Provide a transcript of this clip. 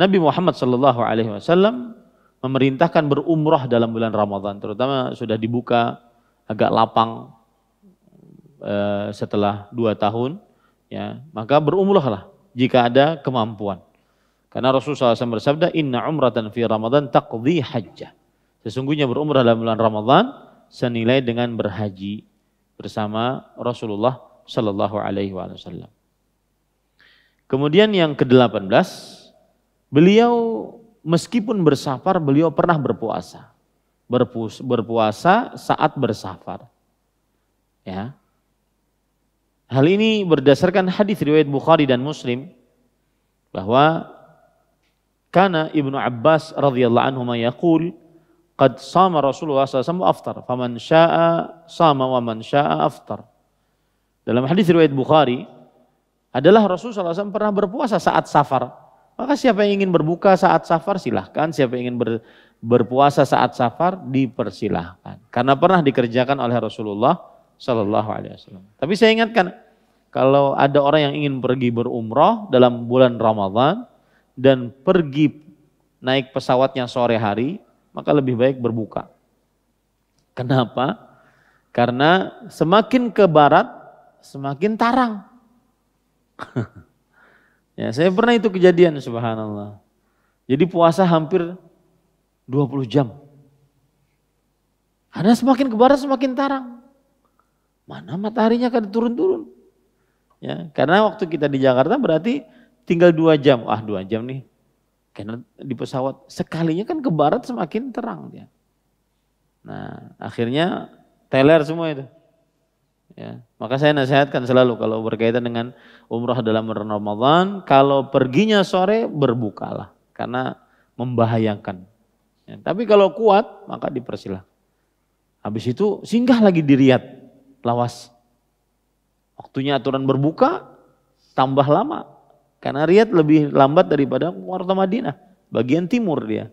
Nabi Muhammad Shallallahu Alaihi Wasallam memerintahkan berumrah dalam bulan Ramadan, terutama sudah dibuka agak lapang eh, setelah dua tahun, ya maka berumrahlah jika ada kemampuan. Karena Rasulullah SAW bersabda, Inna umratan fi Ramadan taqdi hajjah. Sesungguhnya berumrah dalam bulan Ramadan senilai dengan berhaji bersama Rasulullah Shallallahu Alaihi Wasallam. Kemudian yang ke-18 Beliau meskipun bersafar, beliau pernah berpuasa. Berpuasa, berpuasa saat bersafar. Ya. Hal ini berdasarkan hadis riwayat Bukhari dan Muslim bahwa karena Ibnu Abbas radhiyallahu anhu yaqul qad sama Rasulullah SAW aftar faman syaa sama wa man syaa aftar. Dalam hadis riwayat Bukhari adalah Rasulullah SAW pernah berpuasa saat safar maka siapa yang ingin berbuka saat safar silahkan, siapa yang ingin ber, berpuasa saat safar dipersilahkan. Karena pernah dikerjakan oleh Rasulullah Shallallahu Alaihi Wasallam. Tapi saya ingatkan, kalau ada orang yang ingin pergi berumroh dalam bulan Ramadan dan pergi naik pesawatnya sore hari, maka lebih baik berbuka. Kenapa? Karena semakin ke barat, semakin tarang. Ya, saya pernah itu kejadian subhanallah. Jadi puasa hampir 20 jam. Karena semakin ke barat semakin tarang. Mana mataharinya akan turun-turun. Ya, karena waktu kita di Jakarta berarti tinggal dua jam. Ah dua jam nih. Karena di pesawat sekalinya kan ke barat semakin terang Ya. Nah akhirnya teler semua itu. Ya. Maka saya nasihatkan selalu kalau berkaitan dengan umroh dalam Ramadan, kalau perginya sore berbukalah karena membahayakan. Ya. Tapi kalau kuat maka dipersilah. Habis itu singgah lagi di Riyadh, lawas. Waktunya aturan berbuka tambah lama karena Riyadh lebih lambat daripada kota Madinah, bagian timur dia.